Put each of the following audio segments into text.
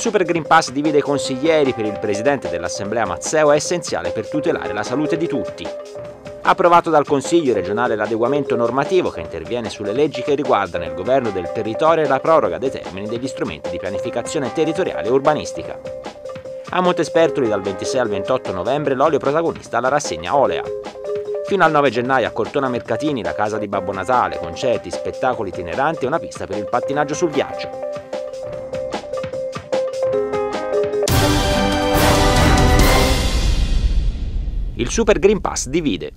Super Green Pass divide i consiglieri per il presidente dell'Assemblea Mazzeo è essenziale per tutelare la salute di tutti. Approvato dal Consiglio regionale l'adeguamento normativo che interviene sulle leggi che riguardano il governo del territorio e la proroga dei termini degli strumenti di pianificazione territoriale e urbanistica. A Montespertoli dal 26 al 28 novembre l'olio protagonista alla rassegna Olea. Fino al 9 gennaio a Cortona Mercatini, la casa di Babbo Natale, concerti, spettacoli itineranti e una pista per il pattinaggio sul ghiaccio. Il Super Green Pass divide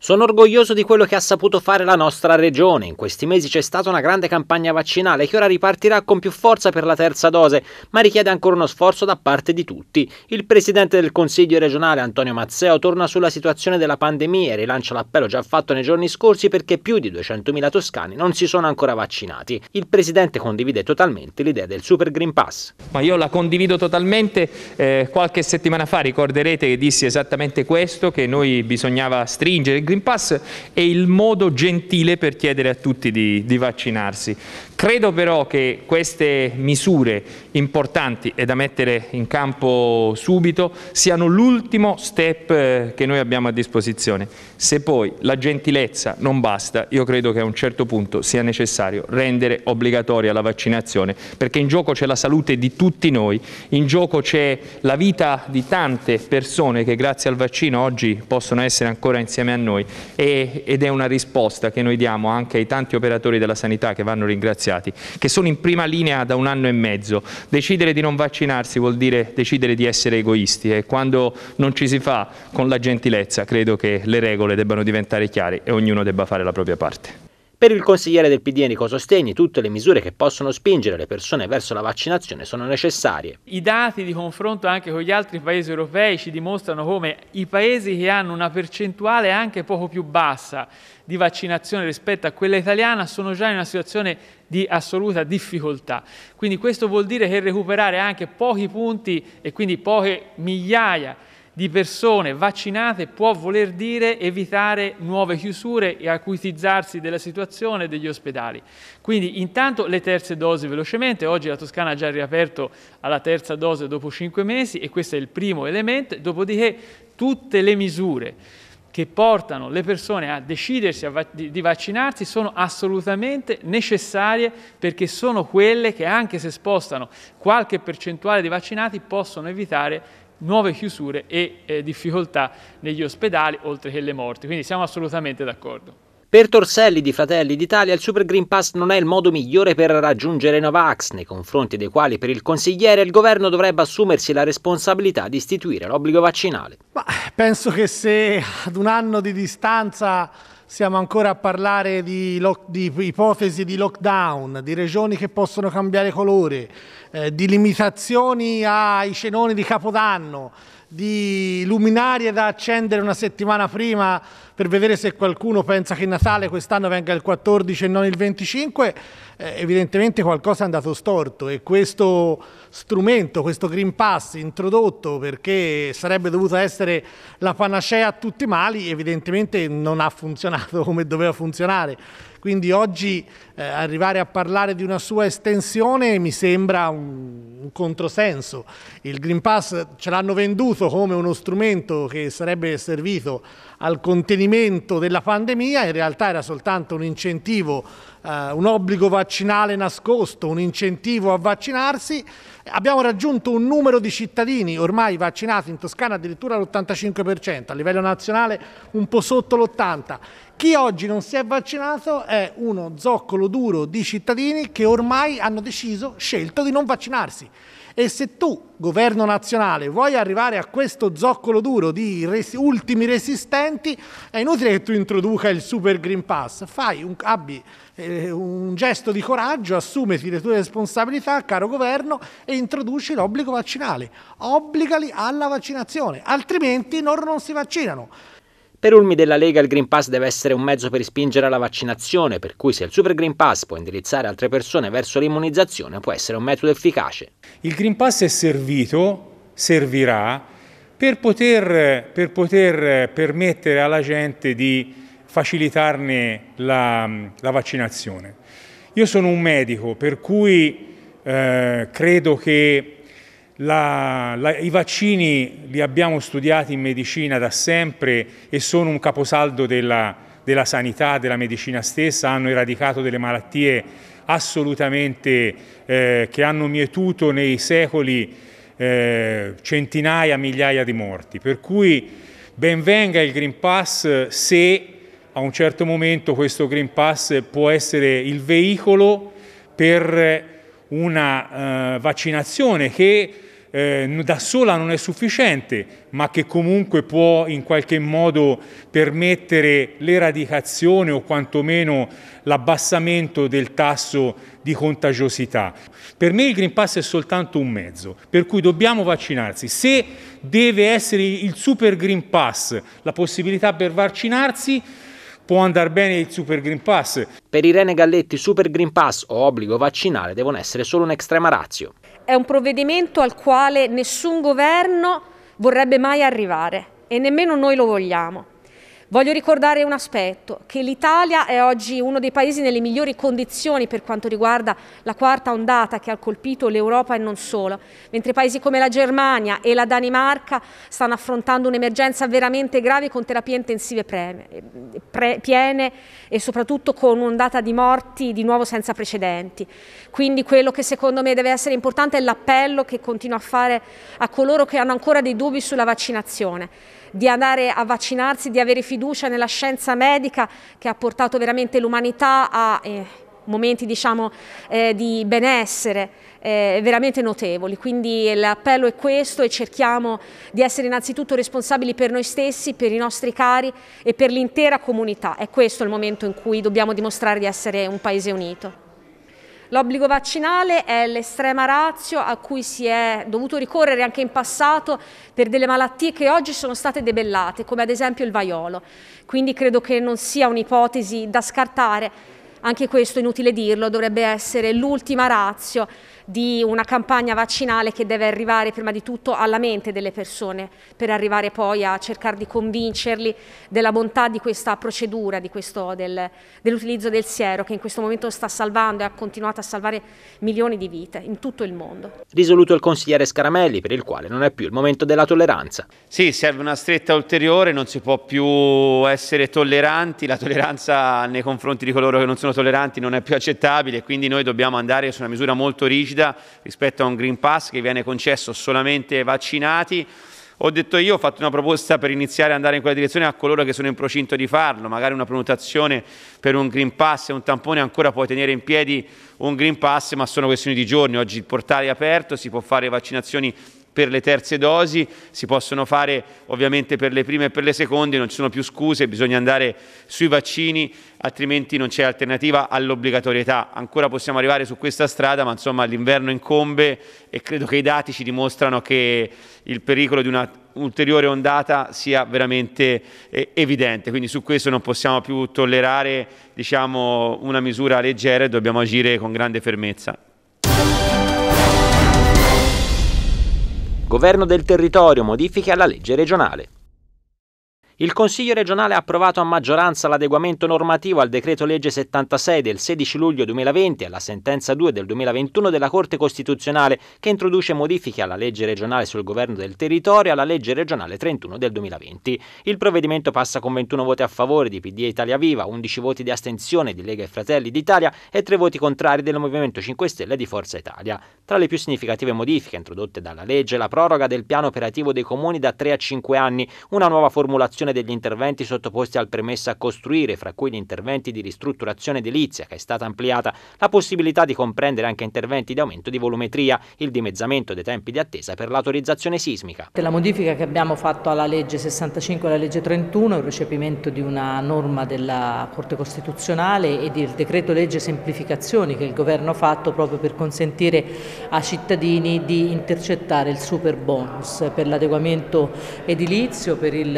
sono orgoglioso di quello che ha saputo fare la nostra regione. In questi mesi c'è stata una grande campagna vaccinale che ora ripartirà con più forza per la terza dose, ma richiede ancora uno sforzo da parte di tutti. Il presidente del Consiglio regionale Antonio Mazzeo torna sulla situazione della pandemia e rilancia l'appello già fatto nei giorni scorsi perché più di 200.000 toscani non si sono ancora vaccinati. Il presidente condivide totalmente l'idea del Super Green Pass. Ma io la condivido totalmente. Eh, qualche settimana fa ricorderete che dissi esattamente questo, che noi bisognava stringere il Green Pass è il modo gentile per chiedere a tutti di, di vaccinarsi. Credo però che queste misure importanti e da mettere in campo subito siano l'ultimo step eh, che noi abbiamo a disposizione. Se poi la gentilezza non basta, io credo che a un certo punto sia necessario rendere obbligatoria la vaccinazione, perché in gioco c'è la salute di tutti noi, in gioco c'è la vita di tante persone che grazie al vaccino oggi possono essere ancora insieme a noi ed è una risposta che noi diamo anche ai tanti operatori della sanità che vanno ringraziati scienziati, che sono in prima linea da un anno e mezzo. Decidere di non vaccinarsi vuol dire decidere di essere egoisti e quando non ci si fa con la gentilezza credo che le regole debbano diventare chiare e ognuno debba fare la propria parte. Per il consigliere del PD Enrico Sostegni, tutte le misure che possono spingere le persone verso la vaccinazione sono necessarie. I dati di confronto anche con gli altri paesi europei ci dimostrano come i paesi che hanno una percentuale anche poco più bassa di vaccinazione rispetto a quella italiana sono già in una situazione di assoluta difficoltà. Quindi questo vuol dire che recuperare anche pochi punti e quindi poche migliaia di persone vaccinate può voler dire evitare nuove chiusure e acutizzarsi della situazione degli ospedali. Quindi intanto le terze dosi velocemente, oggi la Toscana ha già riaperto alla terza dose dopo cinque mesi e questo è il primo elemento, dopodiché tutte le misure che portano le persone a decidersi a va di, vaccinarsi sono assolutamente necessarie perché sono quelle che anche se spostano qualche percentuale di vaccinati possono evitare nuove chiusure e eh, difficoltà negli ospedali, oltre che le morti. Quindi siamo assolutamente d'accordo. Per Torselli di Fratelli d'Italia il Super Green Pass non è il modo migliore per raggiungere Novax, nei confronti dei quali per il consigliere il governo dovrebbe assumersi la responsabilità di istituire l'obbligo vaccinale. Ma eh, penso che se ad un anno di distanza siamo ancora a parlare di, di, ipotesi di lockdown, di regioni che possono cambiare colore, eh, di limitazioni ai cenoni di Capodanno di luminarie da accendere una settimana prima per vedere se qualcuno pensa che Natale quest'anno venga il 14 e non il 25, eh, evidentemente qualcosa è andato storto e questo strumento, questo Green Pass introdotto perché sarebbe dovuta essere la panacea a tutti i mali, evidentemente non ha funzionato come doveva funzionare. Quindi oggi eh, arrivare a parlare di una sua estensione mi sembra un, un controsenso. Il Green Pass ce l'hanno venduto come uno strumento che sarebbe servito al contenimento della pandemia, in realtà era soltanto un incentivo, eh, un obbligo vaccinale nascosto, un incentivo a vaccinarsi. Abbiamo raggiunto un numero di cittadini ormai vaccinati in Toscana addirittura all'85%, a livello nazionale un po' sotto l'80%. Chi oggi non si è vaccinato è uno zoccolo duro di cittadini che ormai hanno deciso, scelto di non vaccinarsi. E se tu, governo nazionale, vuoi arrivare a questo zoccolo duro di res- ultimi resistenti, è inutile che tu introduca il Super Green Pass. Fai un, abbi eh, un gesto di coraggio, assumiti le tue responsabilità, caro governo, e introduci l'obbligo vaccinale. Obbligali alla vaccinazione, altrimenti loro non si vaccinano. Per Ulmi della Lega il Green Pass deve essere un mezzo per spingere alla vaccinazione, per cui se il Super Green Pass può indirizzare altre persone verso l'immunizzazione può essere un metodo efficace. Il Green Pass è servito, servirà, per poter, per poter permettere alla gente di facilitarne la, la, vaccinazione. Io sono un medico, per cui eh, credo che la, la, I vaccini li abbiamo studiati in medicina da sempre e sono un caposaldo della, della sanità, della medicina stessa, hanno eradicato delle malattie assolutamente eh, che hanno mietuto nei secoli eh, centinaia, migliaia di morti. Per cui ben venga il Green Pass se a un certo momento questo Green Pass può essere il veicolo per una eh, vaccinazione che eh, da sola non è sufficiente, ma che comunque può in qualche modo permettere l'eradicazione o quantomeno l'abbassamento del tasso di contagiosità. Per me il Green Pass è soltanto un mezzo, per cui dobbiamo vaccinarsi. Se deve essere il Super Green Pass la possibilità per vaccinarsi, può andare bene il Super Green Pass. Per Irene Galletti Super Green Pass o obbligo vaccinale devono essere solo un razio è un provvedimento al quale nessun governo vorrebbe mai arrivare e nemmeno noi lo vogliamo. Voglio ricordare un aspetto, che l'Italia è oggi uno dei paesi nelle migliori condizioni per quanto riguarda la quarta ondata che ha colpito l'Europa e non solo, mentre paesi come la Germania e la Danimarca stanno affrontando un'emergenza veramente grave con terapie intensive piene e soprattutto con un'ondata di morti di nuovo senza precedenti. Quindi quello che secondo me deve essere importante è l'appello che continuo a fare a coloro che hanno ancora dei dubbi sulla vaccinazione di andare a vaccinarsi, di avere fiducia nella scienza medica che ha portato veramente l'umanità a eh, momenti diciamo, eh, di benessere eh, veramente notevoli. Quindi l'appello è questo e cerchiamo di essere innanzitutto responsabili per noi stessi, per i nostri cari e per l'intera comunità. È questo il momento in cui dobbiamo dimostrare di essere un paese unito. L'obbligo vaccinale è l'estrema razio a cui si è dovuto ricorrere anche in passato per delle malattie che oggi sono state debellate, come ad esempio il vaiolo. Quindi credo che non sia un'ipotesi da scartare anche questo inutile dirlo, dovrebbe essere l'ultima razio di una campagna vaccinale che deve arrivare prima di tutto alla mente delle persone per arrivare poi a cercare di convincerli della bontà di questa procedura, del, dell'utilizzo del siero che in questo momento sta salvando e ha continuato a salvare milioni di vite in tutto il mondo. Risoluto il consigliere Scaramelli per il quale non è più il momento della tolleranza. Sì, serve una stretta ulteriore, non si può più essere tolleranti, la tolleranza nei confronti di coloro che non sono tolleranti non è più accettabile e quindi noi dobbiamo andare su una misura molto rigida rispetto a un Green Pass che viene concesso solamente ai vaccinati. Ho detto io, ho fatto una proposta per iniziare ad andare in quella direzione a coloro che sono in procinto di farlo, magari una prenotazione per un Green Pass e un tampone ancora può tenere in piedi un Green Pass, ma sono questioni di giorni, oggi il portale è aperto, si può fare vaccinazioni per le terze dosi, si possono fare ovviamente per le prime e per le seconde, non ci sono più scuse, bisogna andare sui vaccini, altrimenti non c'è alternativa all'obbligatorietà. Ancora possiamo arrivare su questa strada, ma insomma l'inverno incombe e credo che i dati ci dimostrano che il pericolo di una ulteriore ondata sia veramente eh, evidente. Quindi su questo non possiamo più tollerare diciamo, una misura leggera e dobbiamo agire con grande fermezza. Governo del territorio, modifiche alla legge regionale. Il Consiglio regionale ha approvato a maggioranza l'adeguamento normativo al decreto legge 76 del 16 luglio 2020 e alla sentenza 2 del 2021 della Corte Costituzionale che introduce modifiche alla legge regionale sul governo del territorio e alla legge regionale 31 del 2020. Il provvedimento passa con 21 voti a favore di PD e Italia Viva, 11 voti di astensione di Lega e Fratelli d'Italia e 3 voti contrari del Movimento 5 Stelle e di Forza Italia. Tra le più significative modifiche introdotte dalla legge la proroga del piano operativo dei comuni da 3 a 5 anni, una nuova formulazione valutazione degli interventi sottoposti al permesso a costruire, fra cui gli interventi di ristrutturazione edilizia, che è stata ampliata, la possibilità di comprendere anche interventi di aumento di volumetria, il dimezzamento dei tempi di attesa per l'autorizzazione sismica. La modifica che abbiamo fatto alla legge 65 e alla legge 31 è il recepimento di una norma della Corte Costituzionale e del decreto legge semplificazioni che il governo ha fatto proprio per consentire ai cittadini di intercettare il super bonus per l'adeguamento edilizio, per il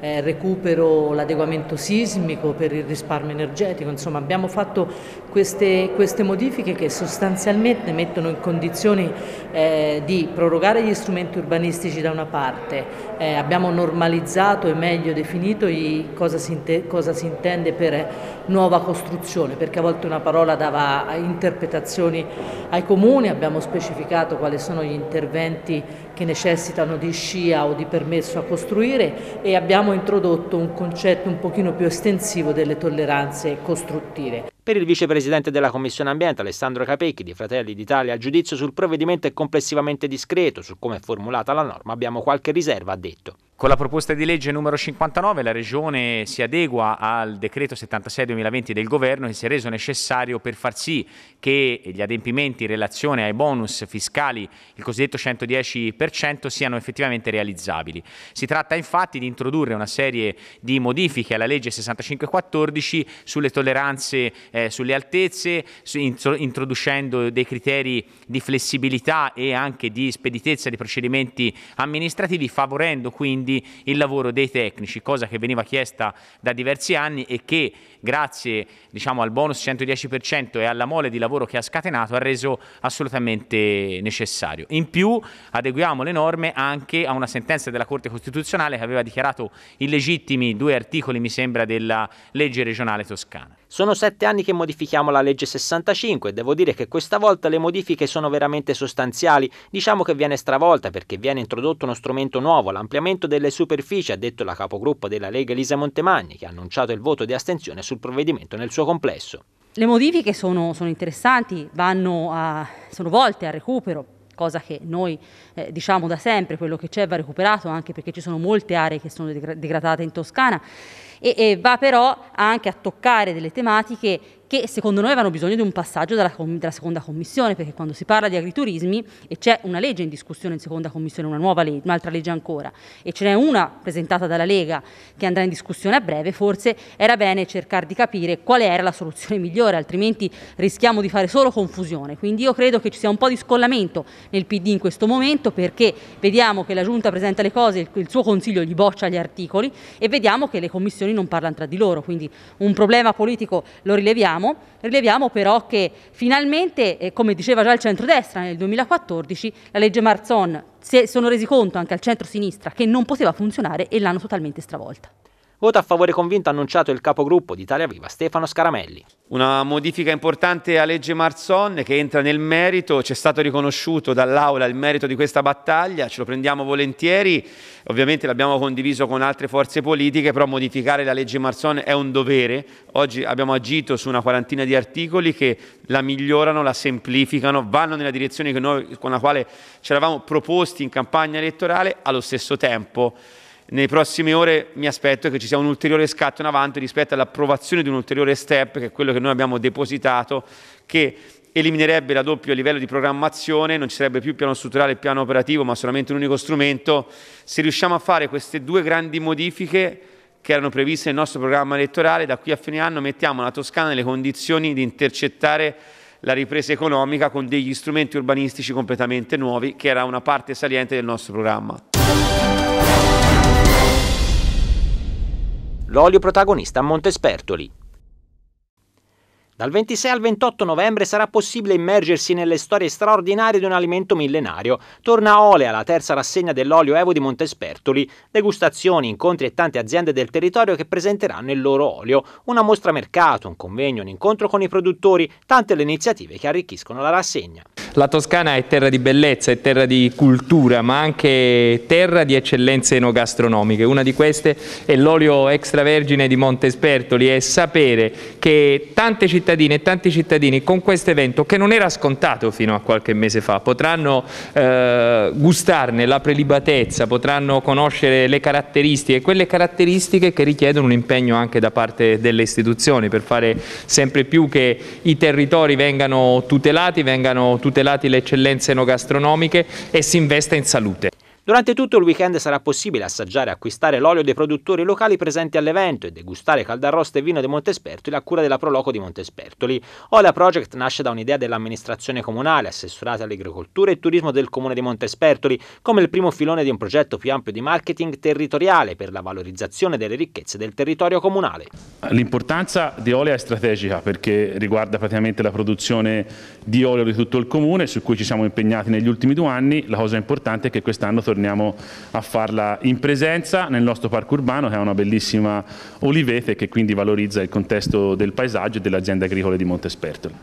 eh, eh, recupero l'adeguamento sismico per il risparmio energetico, insomma abbiamo fatto queste, queste, modifiche che sostanzialmente mettono in condizioni eh, di prorogare gli strumenti urbanistici da una parte, eh, abbiamo normalizzato e meglio definito i, cosa, si cosa, si intende per nuova costruzione, perché a volte una parola dava interpretazioni ai comuni, abbiamo specificato quali sono gli interventi che necessitano di scia o di permesso a costruire e abbiamo introdotto un concetto un pochino più estensivo delle tolleranze costruttive. Per il vicepresidente della Commissione Ambiente, Alessandro Capecchi, di Fratelli d'Italia, il giudizio sul provvedimento è complessivamente discreto. Su come è formulata la norma abbiamo qualche riserva, ha detto. Con la proposta di legge numero 59 la Regione si adegua al decreto 76-2020 del Governo che si è reso necessario per far sì che gli adempimenti in relazione ai bonus fiscali, il cosiddetto 110%, siano effettivamente realizzabili. Si tratta infatti di introdurre una serie di modifiche alla legge 65-14 sulle tolleranze eh, sulle altezze, su, introducendo dei criteri di flessibilità e anche di speditezza dei procedimenti amministrativi, favorendo quindi quindi il lavoro dei tecnici, cosa che veniva chiesta da diversi anni e che grazie diciamo, al bonus 110% e alla mole di lavoro che ha scatenato ha reso assolutamente necessario. In più adeguiamo le norme anche a una sentenza della Corte Costituzionale che aveva dichiarato illegittimi due articoli, mi sembra, della legge regionale toscana. Sono sette anni che modifichiamo la legge 65 e devo dire che questa volta le modifiche sono veramente sostanziali. Diciamo che viene stravolta perché viene introdotto uno strumento nuovo, l'ampliamento delle superfici, ha detto la capogruppo della Lega Elisa Montemagni, che ha annunciato il voto di astensione sul provvedimento nel suo complesso. Le modifiche sono, sono interessanti, a, sono volte al recupero cosa che noi eh, diciamo da sempre, quello che c'è va recuperato anche perché ci sono molte aree che sono degradate in Toscana e, e va però anche a toccare delle tematiche che secondo noi avevano bisogno di un passaggio dalla, dalla seconda commissione, perché quando si parla di agriturismi e c'è una legge in discussione in seconda commissione, una nuova legge, un'altra legge ancora, e ce n'è una presentata dalla Lega che andrà in discussione a breve, forse era bene cercare di capire qual era la soluzione migliore, altrimenti rischiamo di fare solo confusione. Quindi io credo che ci sia un po' di scollamento nel PD in questo momento perché vediamo che la Giunta presenta le cose, il, il suo Consiglio gli boccia gli articoli e vediamo che le commissioni non parlano tra di loro, quindi un problema politico lo rileviamo rileviamo? Rileviamo però che finalmente, eh, come diceva già il centrodestra nel 2014, la legge Marzon si sono resi conto anche al centro-sinistra che non poteva funzionare e l'hanno totalmente stravolta. Voto a favore convinto annunciato il capogruppo di Italia Viva Stefano Scaramelli. Una modifica importante a legge Marzon che entra nel merito, ci è stato riconosciuto dall'Aula il merito di questa battaglia, ce lo prendiamo volentieri, ovviamente l'abbiamo condiviso con altre forze politiche, però modificare la legge Marzon è un dovere. Oggi abbiamo agito su una quarantina di articoli che la migliorano, la semplificano, vanno nella direzione noi, con la quale ci eravamo proposti in campagna elettorale, allo stesso tempo nelle prossime ore mi aspetto che ci sia un ulteriore scatto in avanti rispetto all'approvazione di un ulteriore step, che è quello che noi abbiamo depositato, che eliminerebbe la doppio livello di programmazione, non ci sarebbe più piano strutturale e piano operativo, ma solamente un unico strumento. Se riusciamo a fare queste due grandi modifiche che erano previste nel nostro programma elettorale, da qui a fine anno mettiamo la Toscana nelle condizioni di intercettare la ripresa economica con degli strumenti urbanistici completamente nuovi, che era una parte saliente del nostro programma. L'olio protagonista a Montespertoli. Dal 26 al 28 novembre sarà possibile immergersi nelle storie straordinarie di un alimento millenario. Torna a Olea la terza rassegna dell'olio Evo di Montespertoli, degustazioni, incontri e tante aziende del territorio che presenteranno il loro olio, una mostra mercato, un convegno, un incontro con i produttori, tante le iniziative che arricchiscono la rassegna. La Toscana è terra di bellezza, è terra di cultura, ma anche terra di eccellenze enogastronomiche. Una di queste è l'olio extravergine di Montespertoli e sapere che tante città cittadine e tanti cittadini con questo evento, che non era scontato fino a qualche mese fa, potranno eh, gustarne la prelibatezza, potranno conoscere le caratteristiche, quelle caratteristiche che richiedono un impegno anche da parte delle istituzioni per fare sempre più che i territori vengano tutelati, vengano tutelati le eccellenze enogastronomiche e si investa in salute. Durante tutto il weekend sarà possibile assaggiare e acquistare l'olio dei produttori locali presenti all'evento e degustare caldarrosta e vino di Montespertoli a cura della Proloco di Montespertoli. Olea Project nasce da un'idea dell'amministrazione comunale, assessorata all'agricoltura e turismo del comune di Montespertoli, come il primo filone di un progetto più ampio di marketing territoriale per la valorizzazione delle ricchezze del territorio comunale. L'importanza di Olea è strategica perché riguarda praticamente la produzione di olio di tutto il comune, su cui ci siamo impegnati negli ultimi due anni. La cosa importante è che quest'anno torniamo torniamo a farla in presenza nel nostro parco urbano che ha una bellissima olivete che quindi valorizza il contesto del paesaggio e delle aziende agricole di Montespertolo.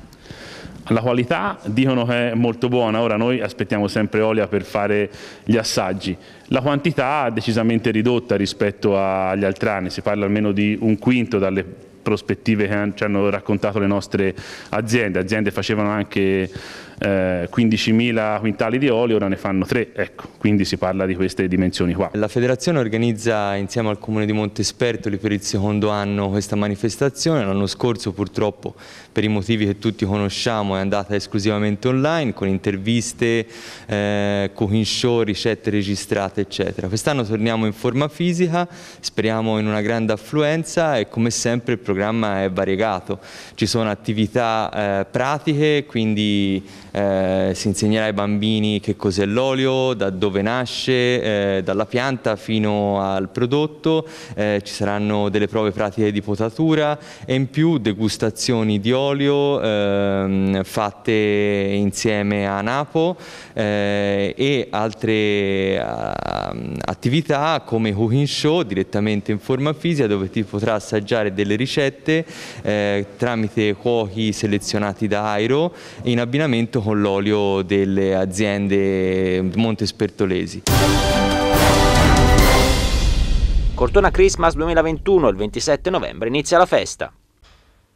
La qualità dicono che è molto buona, ora noi aspettiamo sempre Olia per fare gli assaggi. La quantità è decisamente ridotta rispetto agli altri anni, si parla almeno di un quinto dalle prospettive che ci hanno raccontato le nostre aziende, aziende facevano anche eh, 15.000 quintali di olio, ora ne fanno 3, ecco, quindi si parla di queste dimensioni qua. La federazione organizza insieme al comune di Montespertoli per il secondo anno questa manifestazione, l'anno scorso purtroppo per i motivi che tutti conosciamo è andata esclusivamente online con interviste, eh, cooking show, ricette registrate eccetera. Quest'anno torniamo in forma fisica, speriamo in una grande affluenza e come sempre il programma è variegato, ci sono attività eh, pratiche, quindi eh, si insegnerà ai bambini che cos'è l'olio, da dove nasce, eh, dalla pianta fino al prodotto, eh, ci saranno delle prove pratiche di potatura e in più degustazioni di olio ehm, fatte insieme a Napo eh, e altre eh, attività come Cooking Show direttamente in forma fisica dove ti potrà assaggiare delle ricette eh, tramite cuochi selezionati da Airo in abbinamento con l'olio delle aziende montespertolesi. Cortona Christmas 2021, il 27 novembre inizia la festa.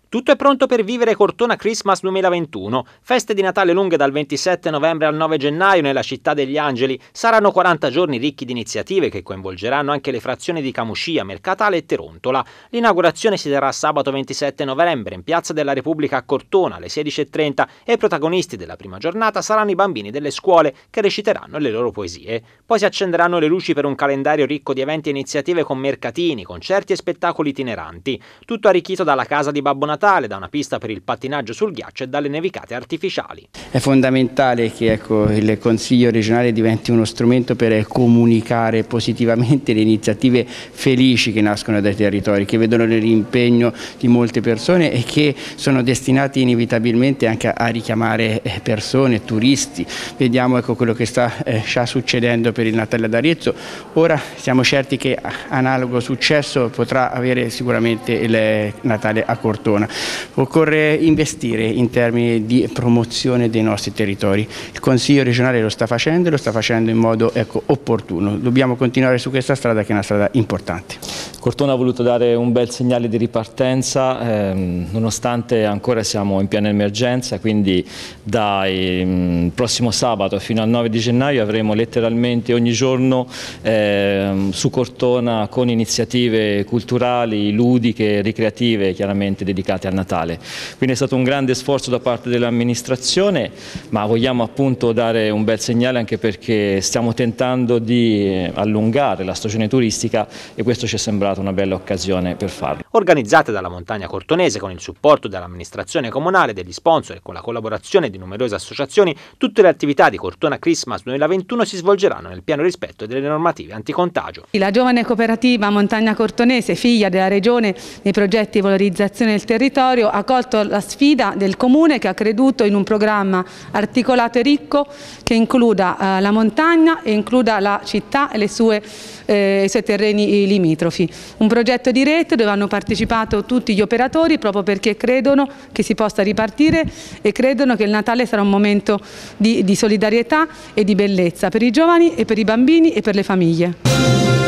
Tutto è pronto per vivere Cortona Christmas 2021. Feste di Natale lunghe dal 27 novembre al 9 gennaio nella città degli Angeli. Saranno 40 giorni ricchi di iniziative che coinvolgeranno anche le frazioni di Camuscia, Mercatale e Terontola. L'inaugurazione si terrà sabato 27 novembre in Piazza della Repubblica a Cortona alle 16.30 e i protagonisti della prima giornata saranno i bambini delle scuole che reciteranno le loro poesie. Poi si accenderanno le luci per un calendario ricco di eventi e iniziative con mercatini, concerti e spettacoli itineranti. Tutto arricchito dalla casa di Babbo Natale Natale, da una pista per il pattinaggio sul ghiaccio e dalle nevicate artificiali. È fondamentale che ecco, il Consiglio regionale diventi uno strumento per comunicare positivamente le iniziative felici che nascono dai territori, che vedono l'impegno di molte persone e che sono destinati inevitabilmente anche a richiamare eh, persone, turisti. Vediamo ecco, quello che sta eh, già succedendo per il Natale ad Arezzo. Ora siamo certi che analogo successo potrà avere sicuramente il eh, Natale a Cortona. Occorre investire in termini di promozione dei nostri territori. Il Consiglio regionale lo sta facendo e lo sta facendo in modo ecco, opportuno. Dobbiamo continuare su questa strada che è una strada importante. Cortona ha voluto dare un bel segnale di ripartenza, ehm, nonostante ancora siamo in piena emergenza, quindi dal mm, prossimo sabato fino al 9 di gennaio avremo letteralmente ogni giorno ehm, su Cortona con iniziative culturali, ludiche, ricreative chiaramente dedicate dedicate al Natale. Quindi è stato un grande sforzo da parte dell'amministrazione, ma vogliamo appunto dare un bel segnale anche perché stiamo tentando di eh, allungare la stagione turistica e questo ci è sembrato una bella occasione per farlo. Organizzata dalla Montagna Cortonese con il supporto dell'amministrazione comunale, degli sponsor e con la collaborazione di numerose associazioni, tutte le attività di Cortona Christmas 2021 si svolgeranno nel pieno rispetto delle normative anticontagio. La giovane cooperativa Montagna Cortonese, figlia della regione nei progetti di valorizzazione del territorio, territorio ha colto la sfida del Comune che ha creduto in un programma articolato e ricco che includa eh, la montagna e includa la città e sue, eh, i suoi terreni limitrofi. Un progetto di rete dove hanno partecipato tutti gli operatori proprio perché credono che si possa ripartire e credono che il Natale sarà un momento di, di solidarietà e di bellezza per i giovani e per i bambini e per le famiglie.